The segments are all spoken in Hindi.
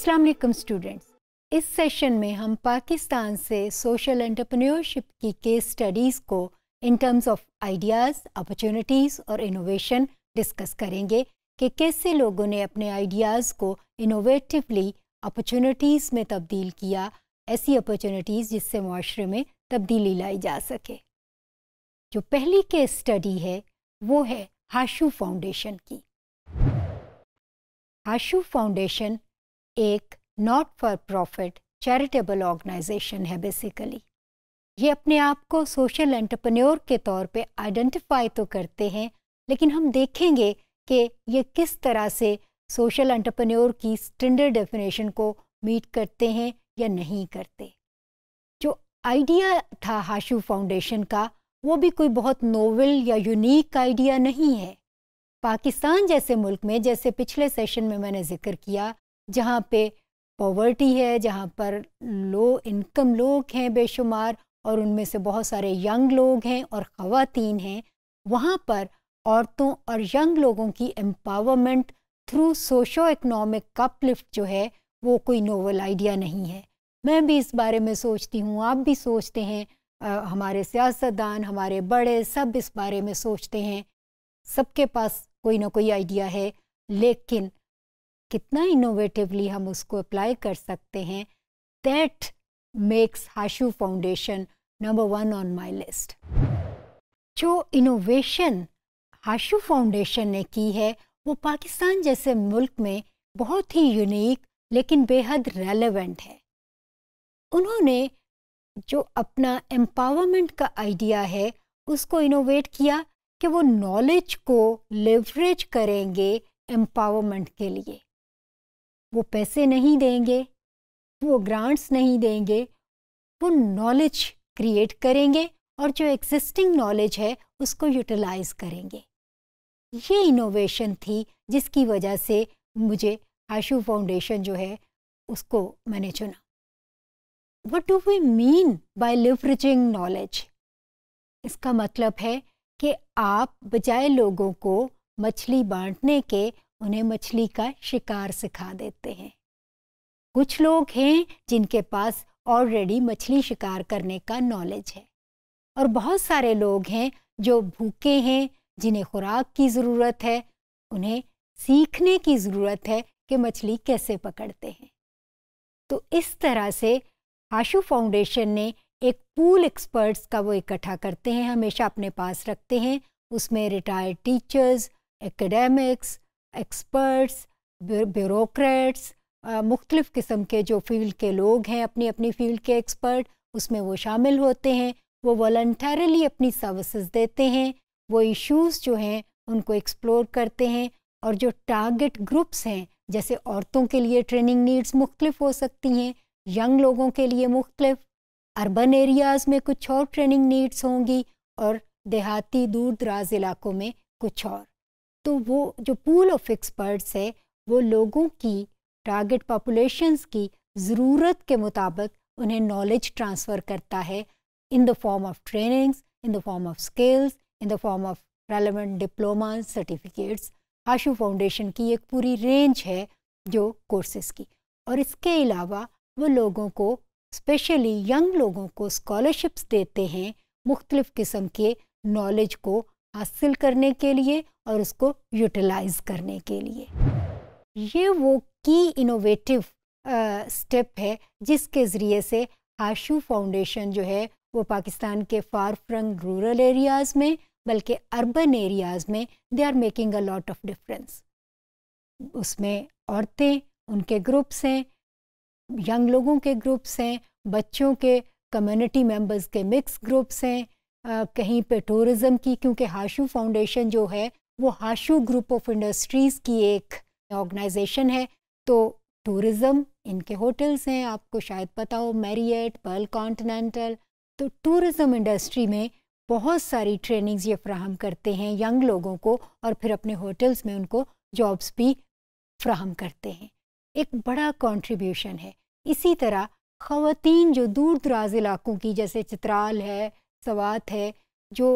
अस्सलाम वालेकुम स्टूडेंट्स इस सेशन में हम पाकिस्तान से सोशल एंटरप्रेन्योरशिप की केस स्टडीज़ को in terms of ideas opportunities और इनोवेशन डिस्कस करेंगे कि कैसे लोगों ने अपने आइडियाज़ को इनोवेटिवली अपॉर्चुनिटीज़ में तब्दील किया ऐसी अपॉर्चुनिटीज़ जिससे माशरे में तब्दीली लाई जा सके जो पहली केस स्टडी है वो है हाशू फाउंडेशन की हाशू फाउंडेशन एक not for profit charitable organisation है बेसिकली ये अपने आप को सोशल एंटरप्रेन्योर के तौर पे आइडेंटिफाई तो करते हैं लेकिन हम देखेंगे कि ये किस तरह से सोशल एंटरप्रेन्योर की स्टैंडर्ड डेफिनेशन को मीट करते हैं या नहीं करते जो आइडिया था हाशू फाउंडेशन का वो भी कोई बहुत नोवेल या यूनिक आइडिया नहीं है पाकिस्तान जैसे मुल्क में जैसे पिछले सेशन में मैंने जिक्र किया जहाँ पे पॉवर्टी है जहाँ पर लो इनकम लोग हैं बेशुमार और उनमें से बहुत सारे यंग लोग हैं और ख़वान हैं वहाँ पर औरतों और यंग लोगों की empowerment through socio economic uplift जो है वो कोई नोवल आइडिया नहीं है मैं भी इस बारे में सोचती हूँ आप भी सोचते हैं आ, हमारे सियासतदान हमारे बड़े सब इस बारे में सोचते हैं सबके पास कोई ना कोई आइडिया है लेकिन कितना इनोवेटिवली हम उसको अप्लाई कर सकते हैं that makes Hashoo foundation number one on my list जो इनोवेशन हाशु फाउंडेशन ने की है वो पाकिस्तान जैसे मुल्क में बहुत ही यूनिक लेकिन बेहद रेलेवेंट है उन्होंने जो अपना एम्पावरमेंट का आइडिया है उसको इनोवेट किया कि वो नॉलेज को लेवरेज करेंगे एम्पावरमेंट के लिए वो पैसे नहीं देंगे वो ग्रांट्स नहीं देंगे वो नॉलेज क्रिएट करेंगे और जो एग्जिस्टिंग नॉलेज है उसको यूटिलाइज करेंगे ये इनोवेशन थी जिसकी वजह से मुझे आशु फाउंडेशन जो है उसको मैंने चुना what do we mean by leveraging knowledge इसका मतलब है कि आप बजाय लोगों को मछली बांटने के उन्हें मछली का शिकार सिखा देते हैं कुछ लोग हैं जिनके पास ऑलरेडी मछली शिकार करने का नॉलेज है और बहुत सारे लोग हैं जो भूखे हैं जिन्हें खुराक की ज़रूरत है उन्हें सीखने की ज़रूरत है कि मछली कैसे पकड़ते हैं तो इस तरह से आशु फाउंडेशन ने एक पूल एक्सपर्ट्स का वो इकट्ठा करते हैं हमेशा अपने पास रखते हैं उसमें retired teachers academics experts bureaucrats मुख्तलिफ़ किस्म के जो फील्ड के लोग हैं अपनी अपनी फील्ड के एक्सपर्ट उसमें वो शामिल होते हैं वो वॉल्टरली अपनी सर्विसेज देते हैं वो इश्यूज जो हैं उनको एक्सप्लोर करते हैं और जो टारगेट ग्रुप्स हैं जैसे औरतों के लिए ट्रेनिंग नीड्स मुख्तलिफ हो सकती हैं यंग लोगों के लिए मुख्तलिफ अर्बन एरियाज़ में कुछ और ट्रेनिंग नीड्स होंगी और देहाती दूर दराज इलाकों में कुछ और तो वो जो पूल ऑफ एक्सपर्ट्स है वो लोगों की टारगेट पॉपुलेशंस की ज़रूरत के मुताबिक उन्हें नॉलेज ट्रांसफ़र करता है in the form of trainings in the form of skills in the form of relevant diploma certificates Hashoo foundation की एक पूरी रेंज है जो कोर्सेज़ की और इसके अलावा वो लोगों को स्पेशली यंग लोगों को स्कॉलरशिप्स देते हैं मुख्तलिफ़ किस्म के नॉलेज को हासिल करने के लिए और उसको यूटिलाइज करने के लिए ये वो की इनोवेटिव स्टेप है जिसके ज़रिए से हाशू फाउंडेशन जो है वो पाकिस्तान के फार फ्रंग रूरल एरियाज़ में बल्कि अर्बन एरियाज़ में they are making a lot of difference उसमें औरतें उनके ग्रुप्स हैं यंग लोगों के ग्रुप्स हैं बच्चों के कम्युनिटी मेंबर्स के मिक्स ग्रुप्स हैं कहीं पे टूरिज़म की क्योंकि हाशू फाउंडेशन जो है वो हाशू ग्रुप ऑफ इंडस्ट्रीज़ की एक ऑर्गेनाइजेशन है तो टूरिज़म इनके होटल्स हैं आपको शायद पता हो मैरियट पर्ल कॉन्टिनेंटल तो टूरिज़म इंडस्ट्री में बहुत सारी ट्रेनिंग्स ये फ्राहम करते हैं यंग लोगों को और फिर अपने होटल्स में उनको जॉब्स भी फ्राहम करते हैं एक बड़ा कंट्रीब्यूशन है इसी तरह ख़वातीन जो दूर दराज इलाकों की जैसे चित्राल है सवात है जो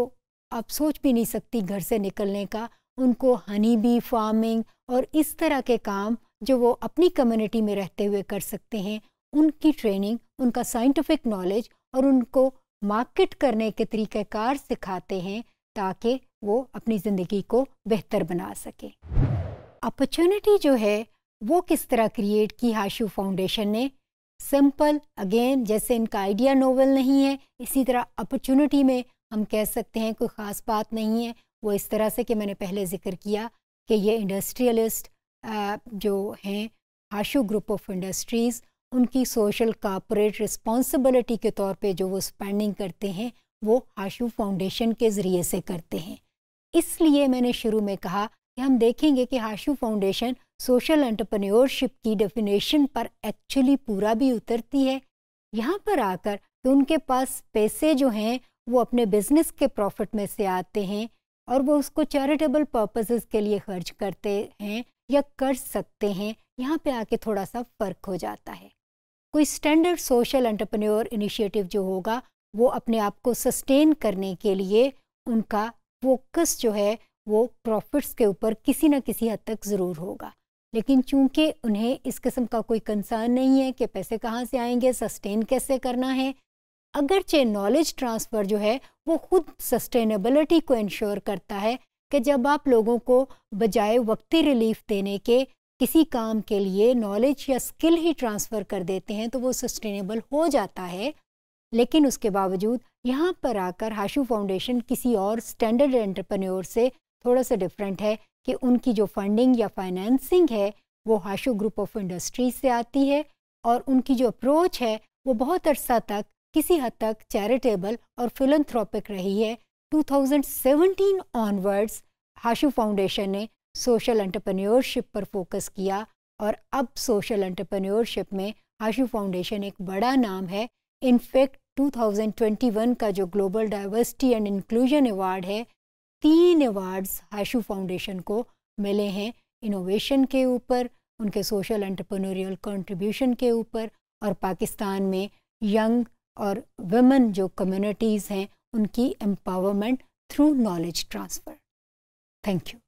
आप सोच भी नहीं सकती घर से निकलने का उनको हनी बी फार्मिंग और इस तरह के काम जो वो अपनी कम्युनिटी में रहते हुए कर सकते हैं उनकी ट्रेनिंग उनका साइंटिफिक नॉलेज और उनको मार्केट करने के तरीक़ाकार सिखाते हैं ताकि वो अपनी ज़िंदगी को बेहतर बना सकें अपॉर्चुनिटी जो है वो किस तरह क्रिएट की हाशू फाउंडेशन ने सिंपल अगेन जैसे इनका आइडिया नोवेल नहीं है इसी तरह अपॉर्चुनिटी में हम कह सकते हैं कोई ख़ास बात नहीं है वो इस तरह से कि मैंने पहले ज़िक्र किया कि ये इंडस्ट्रियलिस्ट जो हैं आशु ग्रुप ऑफ इंडस्ट्रीज़ उनकी सोशल कॉपोरेट रिस्पॉन्सिबिलिटी के तौर पे जो वो स्पेंडिंग करते हैं वो हाशू फाउंडेशन के ज़रिए से करते हैं इसलिए मैंने शुरू में कहा कि हम देखेंगे कि हाशू फाउंडेशन सोशल एंटरप्रेन्योरशिप की डेफिनेशन पर एक्चुअली पूरा भी उतरती है यहाँ पर आकर तो उनके पास पैसे जो हैं वो अपने बिजनेस के प्रॉफिट में से आते हैं और वो उसको चैरिटेबल पर्पजेज के लिए खर्च करते हैं या कर सकते हैं यहाँ पे आके थोड़ा सा फ़र्क हो जाता है कोई स्टैंडर्ड सोशल एंटरप्रेन्योर इनिशिएटिव जो होगा वो अपने आप को सस्टेन करने के लिए उनका फोकस जो है वो प्रॉफिट्स के ऊपर किसी ना किसी हद तक ज़रूर होगा लेकिन चूंकि उन्हें इस किस्म का कोई कंसर्न नहीं है कि पैसे कहाँ से आएंगे सस्टेन कैसे करना है अगरचे नॉलेज ट्रांसफ़र जो है वो खुद सस्टेनेबलिटी को इंश्योर करता है कि जब आप लोगों को बजाय वक्ती रिलीफ देने के किसी काम के लिए नॉलेज या स्किल ही ट्रांसफ़र कर देते हैं तो वो सस्टेनेबल हो जाता है लेकिन उसके बावजूद यहाँ पर आकर हाशू फाउंडेशन किसी और स्टैंडर्ड एंटरप्रेन्योर से थोड़ा सा डिफरेंट है कि उनकी जो फंडिंग या फाइनेंसिंग है वो हाशू ग्रुप ऑफ इंडस्ट्रीज से आती है और उनकी जो अप्रोच है वो बहुत अरसा तक किसी हद तक चैरिटेबल और फिलंथ्रॉपिक रही है 2017 ऑनवर्ड्स हाशु फाउंडेशन ने सोशल एंटरप्रेन्योरशिप पर फोकस किया और अब सोशल एंटरप्रेन्योरशिप में हाशु फाउंडेशन एक बड़ा नाम है इनफेक्ट 2021 का जो global diversity and inclusion award है तीन अवार्ड्स हाशु फाउंडेशन को मिले हैं इनोवेशन के ऊपर उनके सोशल एंटरप्रेन्योरियल कंट्रीब्यूशन के ऊपर और पाकिस्तान में यंग और वेमेन जो कम्युनिटीज़ हैं उनकी empowerment through knowledge transfer thank you